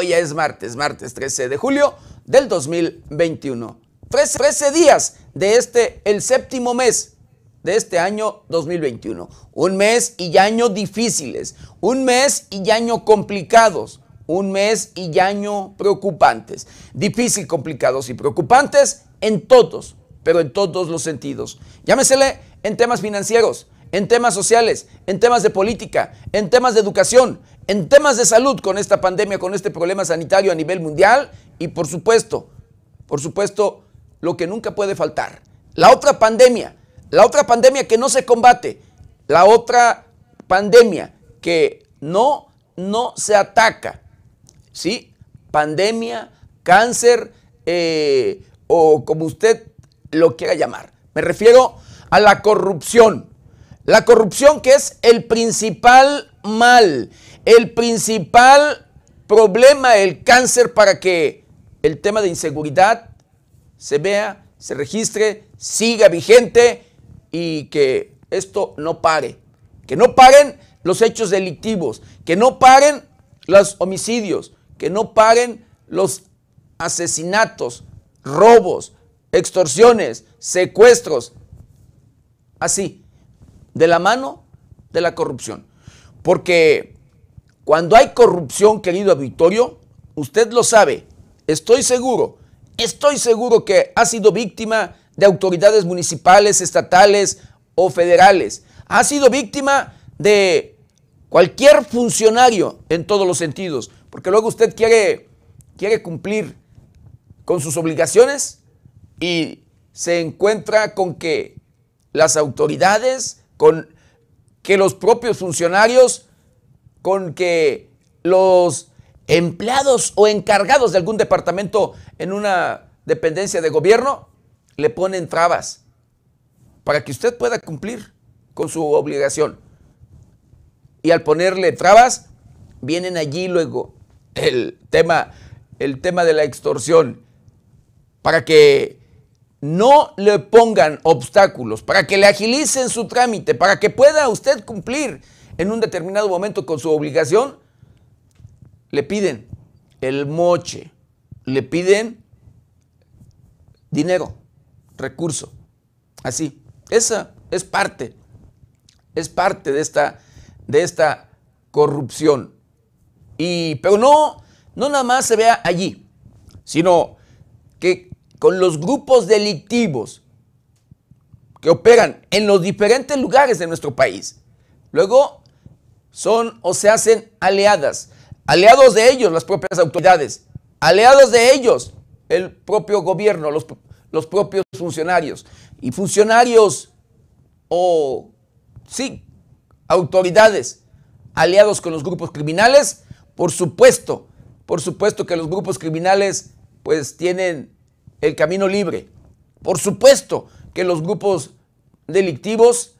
Hoy es martes, martes 13 de julio del 2021. 13, días de este, el séptimo mes de este año 2021. Un mes y año difíciles, un mes y año complicados, un mes y año preocupantes. Difícil, complicados y preocupantes en todos, pero en todos los sentidos. Llámesele en temas financieros, en temas sociales, en temas de política, en temas de educación, en temas de salud con esta pandemia, con este problema sanitario a nivel mundial y por supuesto, por supuesto, lo que nunca puede faltar, la otra pandemia, la otra pandemia que no se combate, la otra pandemia que no, no se ataca, ¿sí? Pandemia, cáncer eh, o como usted lo quiera llamar. Me refiero a la corrupción. La corrupción que es el principal mal. El principal problema el cáncer para que el tema de inseguridad se vea, se registre, siga vigente y que esto no pare. Que no paren los hechos delictivos, que no paren los homicidios, que no paren los asesinatos, robos, extorsiones, secuestros, así, de la mano de la corrupción. Porque cuando hay corrupción, querido Victorio, usted lo sabe, estoy seguro, estoy seguro que ha sido víctima de autoridades municipales, estatales o federales. Ha sido víctima de cualquier funcionario en todos los sentidos, porque luego usted quiere, quiere cumplir con sus obligaciones y se encuentra con que las autoridades, con que los propios funcionarios con que los empleados o encargados de algún departamento en una dependencia de gobierno le ponen trabas para que usted pueda cumplir con su obligación. Y al ponerle trabas, vienen allí luego el tema, el tema de la extorsión, para que no le pongan obstáculos, para que le agilicen su trámite, para que pueda usted cumplir en un determinado momento con su obligación, le piden el moche, le piden dinero, recurso. Así, esa es parte, es parte de esta, de esta corrupción. Y, pero no, no nada más se vea allí, sino que con los grupos delictivos que operan en los diferentes lugares de nuestro país. Luego son o se hacen aliadas, aliados de ellos las propias autoridades, aliados de ellos el propio gobierno, los, propios funcionarios y funcionarios o, sí, autoridades aliados con los grupos criminales, por supuesto, por supuesto que los grupos criminales pues tienen el camino libre. Por supuesto que los grupos delictivos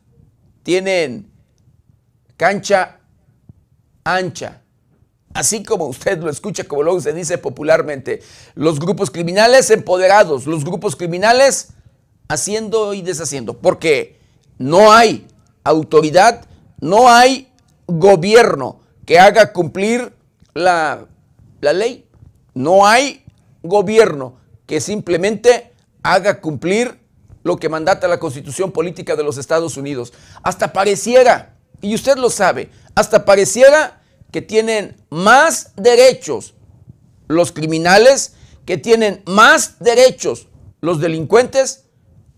tienen cancha ancha. Así como usted lo escucha, como luego se dice popularmente, los grupos criminales empoderados, los grupos criminales haciendo y deshaciendo, porque no hay autoridad, no hay gobierno que haga cumplir la, la ley, no hay gobierno que simplemente haga cumplir lo que mandata la constitución política de los Estados Unidos. Hasta pareciera, y usted lo sabe, hasta pareciera que tienen más derechos los criminales, que tienen más derechos los delincuentes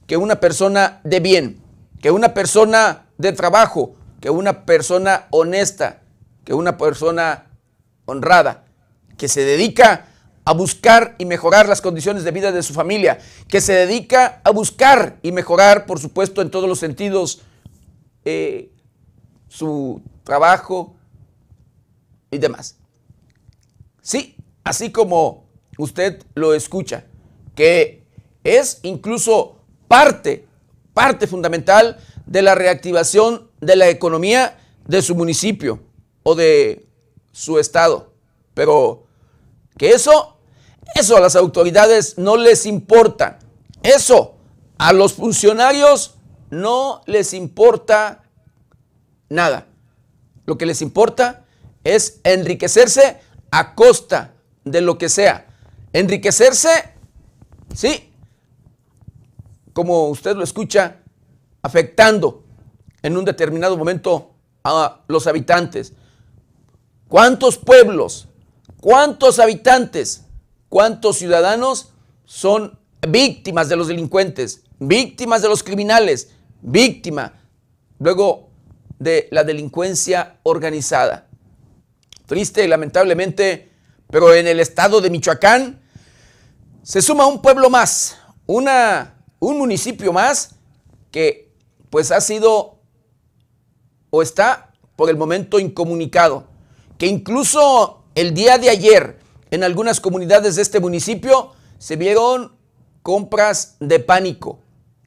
que una persona de bien, que una persona de trabajo, que una persona honesta, que una persona honrada, que se dedica a buscar y mejorar las condiciones de vida de su familia, que se dedica a buscar y mejorar, por supuesto, en todos los sentidos, eh, su trabajo y demás. Sí, así como usted lo escucha, que es incluso parte, parte fundamental de la reactivación de la economía de su municipio o de su estado. Pero que eso eso a las autoridades no les importa. Eso a los funcionarios no les importa nada. Lo que les importa es enriquecerse a costa de lo que sea. Enriquecerse, sí, como usted lo escucha, afectando en un determinado momento a los habitantes. ¿Cuántos pueblos, cuántos habitantes cuántos ciudadanos son víctimas de los delincuentes, víctimas de los criminales, víctima luego de la delincuencia organizada. Triste, lamentablemente, pero en el estado de Michoacán se suma un pueblo más, una, un municipio más que pues ha sido o está por el momento incomunicado, que incluso el día de ayer en algunas comunidades de este municipio se vieron compras de pánico.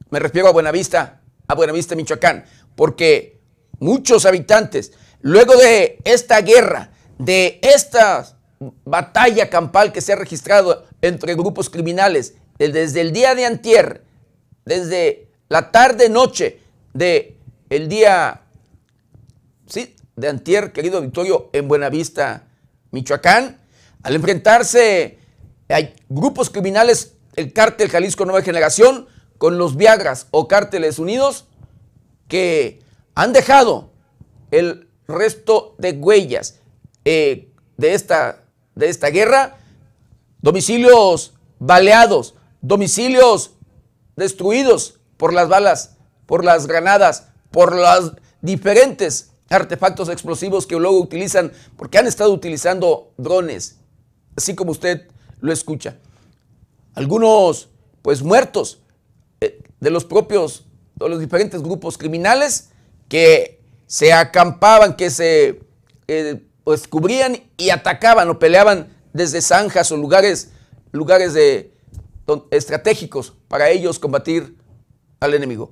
Me refiero a Buenavista, a Buenavista, Michoacán, porque muchos habitantes, luego de esta guerra, de esta batalla campal que se ha registrado entre grupos criminales desde el día de antier, desde la tarde-noche de día sí, de antier, querido Victorio, en Buenavista, Michoacán, al enfrentarse a grupos criminales, el cártel Jalisco Nueva Generación, con los Viagras o Cárteles Unidos, que han dejado el resto de huellas eh, de, esta, de esta guerra, domicilios baleados, domicilios destruidos por las balas, por las granadas, por los diferentes artefactos explosivos que luego utilizan, porque han estado utilizando drones, así como usted lo escucha. Algunos, pues, muertos eh, de los propios, de los diferentes grupos criminales que se acampaban, que se descubrían eh, pues, y atacaban o peleaban desde zanjas o lugares, lugares de, estratégicos para ellos combatir al enemigo.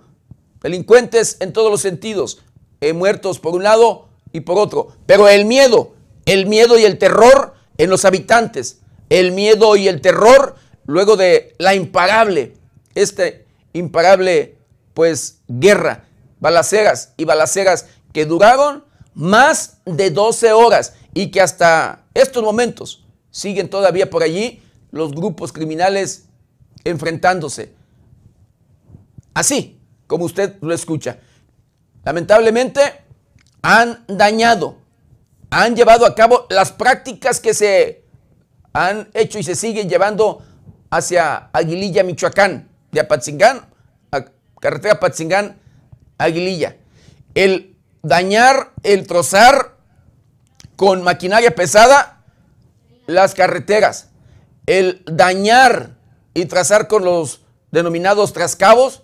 Delincuentes en todos los sentidos, eh, muertos por un lado y por otro. Pero el miedo, el miedo y el terror en los habitantes el miedo y el terror luego de la imparable, esta imparable pues guerra, balaceras y balaceras que duraron más de 12 horas y que hasta estos momentos siguen todavía por allí los grupos criminales enfrentándose. Así como usted lo escucha. Lamentablemente han dañado han llevado a cabo las prácticas que se han hecho y se siguen llevando hacia Aguililla, Michoacán, de Apatzingán, carretera Apatzingán, Aguililla. El dañar, el trozar con maquinaria pesada las carreteras, el dañar y trazar con los denominados trascabos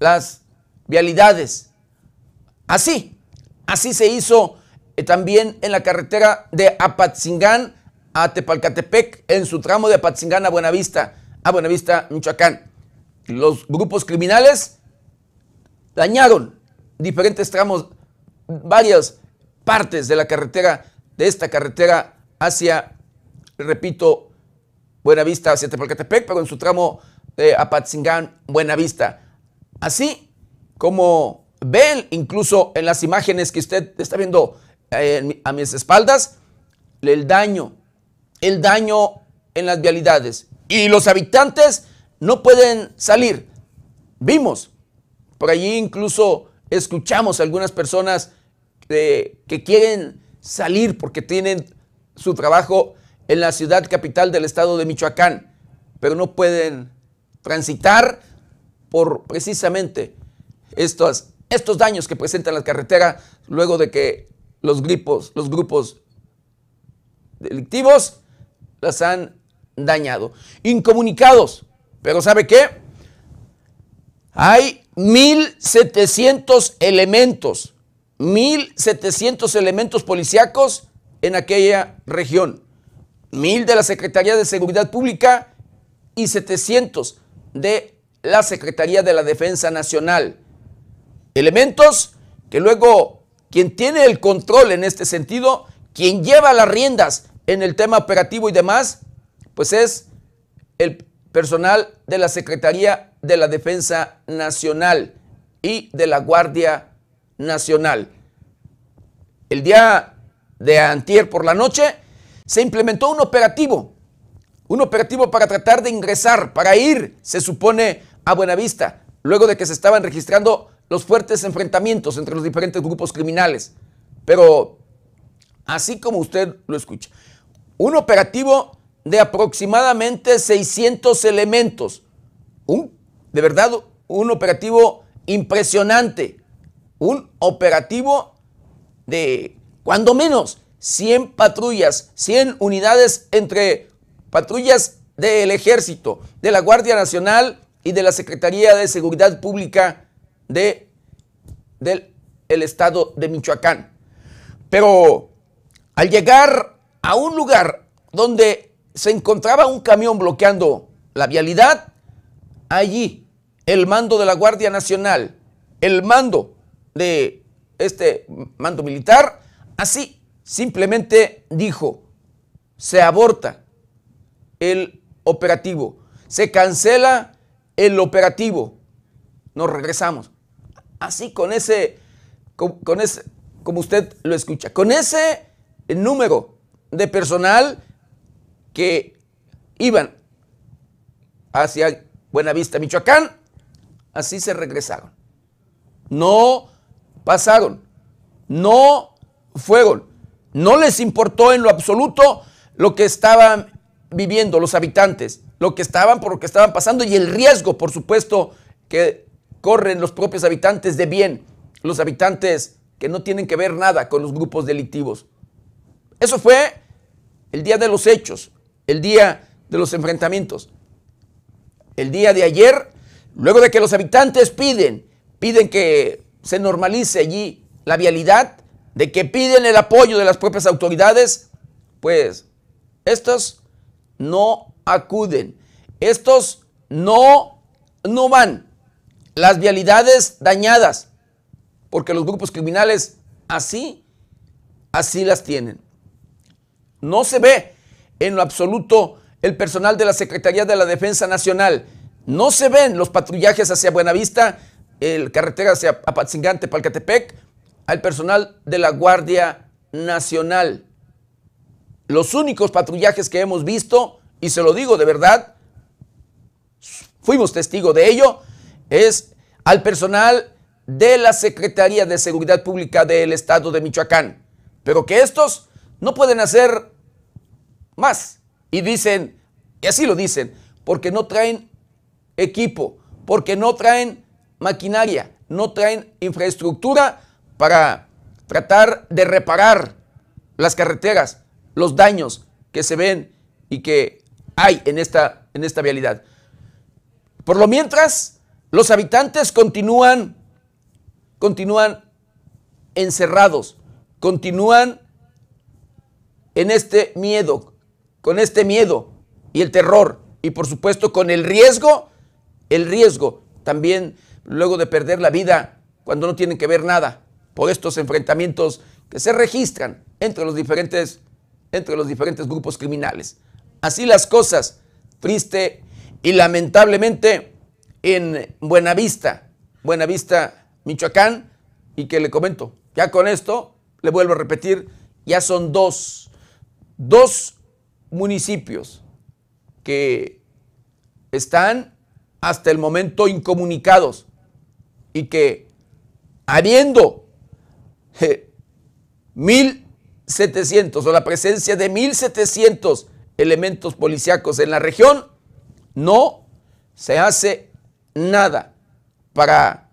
las vialidades. Así, así se hizo eh, también en la carretera de Apatzingán a Tepalcatepec, en su tramo de Apatzingán a Buenavista, a Buenavista, Michoacán. Los grupos criminales dañaron diferentes tramos, varias partes de la carretera, de esta carretera hacia, repito, Buenavista, hacia Tepalcatepec, pero en su tramo de Apatzingán, Buenavista. Así como ven incluso en las imágenes que usted está viendo eh, a mis espaldas el daño, el daño en las vialidades. Y los habitantes no pueden salir. Vimos, por allí incluso escuchamos algunas personas eh, que quieren salir porque tienen su trabajo en la ciudad capital del estado de Michoacán, pero no pueden transitar por precisamente estos, estos daños que presentan la carreteras luego de que los grupos, los grupos delictivos las han dañado. Incomunicados. Pero ¿sabe qué? Hay 1.700 elementos, 1.700 elementos policíacos en aquella región. 1.000 de la Secretaría de Seguridad Pública y 700 de la Secretaría de la Defensa Nacional. Elementos que luego quien tiene el control en este sentido, quien lleva las riendas en el tema operativo y demás, pues es el personal de la Secretaría de la Defensa Nacional y de la Guardia Nacional. El día de antier por la noche se implementó un operativo, un operativo para tratar de ingresar, para ir, se supone, a Buenavista, luego de que se estaban registrando los fuertes enfrentamientos entre los diferentes grupos criminales. Pero así como usted lo escucha, un operativo de aproximadamente 600 elementos. Un, de verdad, un operativo impresionante. Un operativo de, cuando menos, 100 patrullas, 100 unidades entre patrullas del Ejército, de la Guardia Nacional y de la Secretaría de Seguridad Pública de, del el estado de Michoacán. Pero al llegar a un lugar donde se encontraba un camión bloqueando la vialidad, allí el mando de la Guardia Nacional, el mando de este mando militar, así simplemente dijo, se aborta el operativo, se cancela el operativo, nos regresamos. Así con ese, con, ese, como usted lo escucha, con ese número de personal que iban hacia Buenavista, Michoacán, así se regresaron. No pasaron, no fueron, no les importó en lo absoluto lo que estaban viviendo los habitantes, lo que estaban por lo que estaban pasando y el riesgo, por supuesto, que corren los propios habitantes de bien, los habitantes que no tienen que ver nada con los grupos delictivos. Eso fue el día de los hechos, el día de los enfrentamientos. El día de ayer, luego de que los habitantes piden, piden que se normalice allí la vialidad, de que piden el apoyo de las propias autoridades, pues estos no acuden, estos no, no van las vialidades dañadas, porque los grupos criminales así, así las tienen. No se ve en lo absoluto el personal de la Secretaría de la Defensa Nacional. No se ven los patrullajes hacia Buenavista, el carretera hacia Apatzingán, Palcatepec, al personal de la Guardia Nacional. Los únicos patrullajes que hemos visto, y se lo digo de verdad, fuimos testigo de ello, es al personal de la Secretaría de Seguridad Pública del Estado de Michoacán, pero que estos no pueden hacer más. Y dicen, y así lo dicen, porque no traen equipo, porque no traen maquinaria, no traen infraestructura para tratar de reparar las carreteras, los daños que se ven y que hay en esta, en esta vialidad. Por lo mientras, los habitantes continúan, continúan encerrados, continúan en este miedo, con este miedo y el terror, y por supuesto con el riesgo, el riesgo también luego de perder la vida cuando no tienen que ver nada por estos enfrentamientos que se registran entre los diferentes, entre los diferentes grupos criminales. Así las cosas, triste y lamentablemente, en Buenavista, Buenavista, Michoacán, y que le comento. Ya con esto, le vuelvo a repetir, ya son dos, dos municipios que están hasta el momento incomunicados y que habiendo 1.700 o la presencia de 1.700 elementos policíacos en la región, no se hace nada para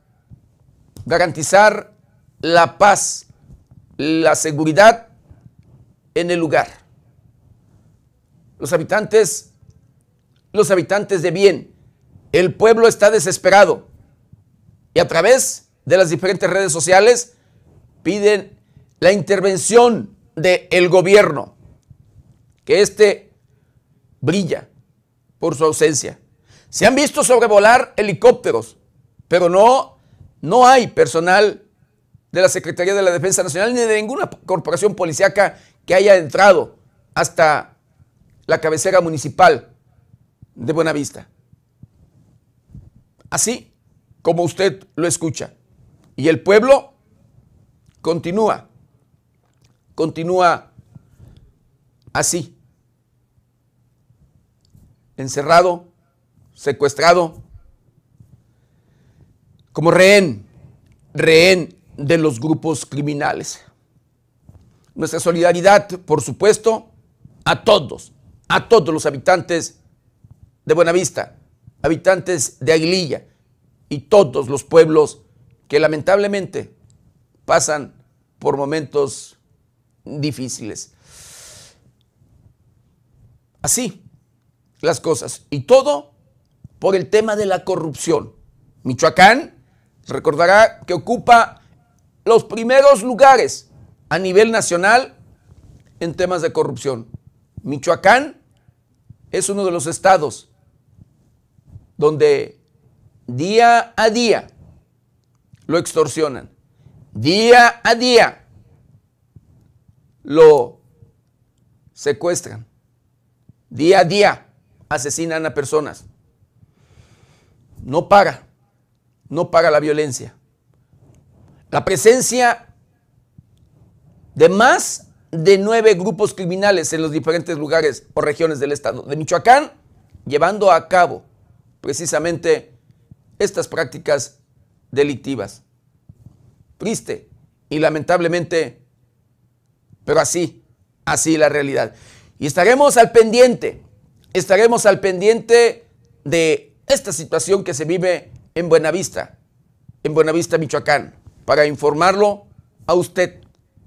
garantizar la paz, la seguridad en el lugar. Los habitantes, los habitantes de bien, el pueblo está desesperado y a través de las diferentes redes sociales piden la intervención del el gobierno, que éste brilla por su ausencia. Se han visto sobrevolar helicópteros, pero no, no hay personal de la Secretaría de la Defensa Nacional ni de ninguna corporación policíaca que haya entrado hasta la cabecera municipal de Buenavista. Así como usted lo escucha. Y el pueblo continúa, continúa así, encerrado secuestrado como rehén, rehén de los grupos criminales. Nuestra solidaridad, por supuesto, a todos, a todos los habitantes de Buenavista, habitantes de Aguililla y todos los pueblos que lamentablemente pasan por momentos difíciles. Así las cosas. Y todo por el tema de la corrupción. Michoacán, recordará que ocupa los primeros lugares a nivel nacional en temas de corrupción. Michoacán es uno de los estados donde día a día lo extorsionan, día a día lo secuestran, día a día asesinan a personas no para, no para la violencia. La presencia de más de nueve grupos criminales en los diferentes lugares o regiones del estado de Michoacán, llevando a cabo precisamente estas prácticas delictivas. Triste y lamentablemente, pero así, así la realidad. Y estaremos al pendiente, estaremos al pendiente de esta situación que se vive en Buenavista, en Buenavista, Michoacán, para informarlo a usted,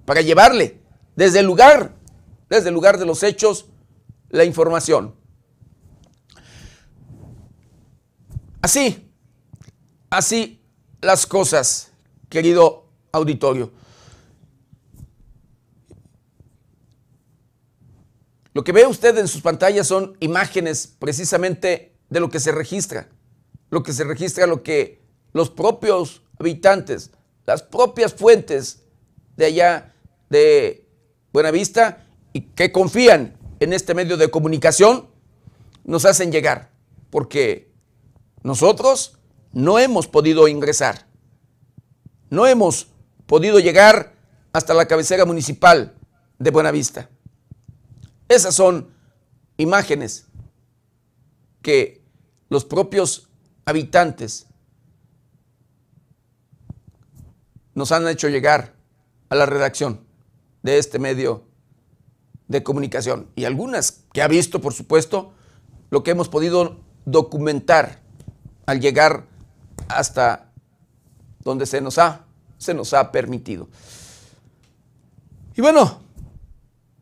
para llevarle desde el lugar, desde el lugar de los hechos, la información. Así, así las cosas, querido auditorio. Lo que ve usted en sus pantallas son imágenes precisamente de lo que se registra. Lo que se registra, lo que los propios habitantes, las propias fuentes de allá de Buenavista y que confían en este medio de comunicación, nos hacen llegar, porque nosotros no hemos podido ingresar, no hemos podido llegar hasta la cabecera municipal de Buenavista. Esas son imágenes que los propios habitantes nos han hecho llegar a la redacción de este medio de comunicación y algunas que ha visto, por supuesto, lo que hemos podido documentar al llegar hasta donde se nos ha, se nos ha permitido. Y bueno,